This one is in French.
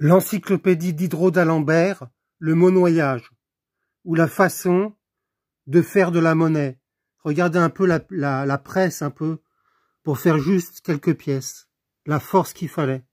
l'encyclopédie d'Hydro d'Alembert, le monnoyage ou la façon de faire de la monnaie. Regardez un peu la, la presse, un peu, pour faire juste quelques pièces, la force qu'il fallait.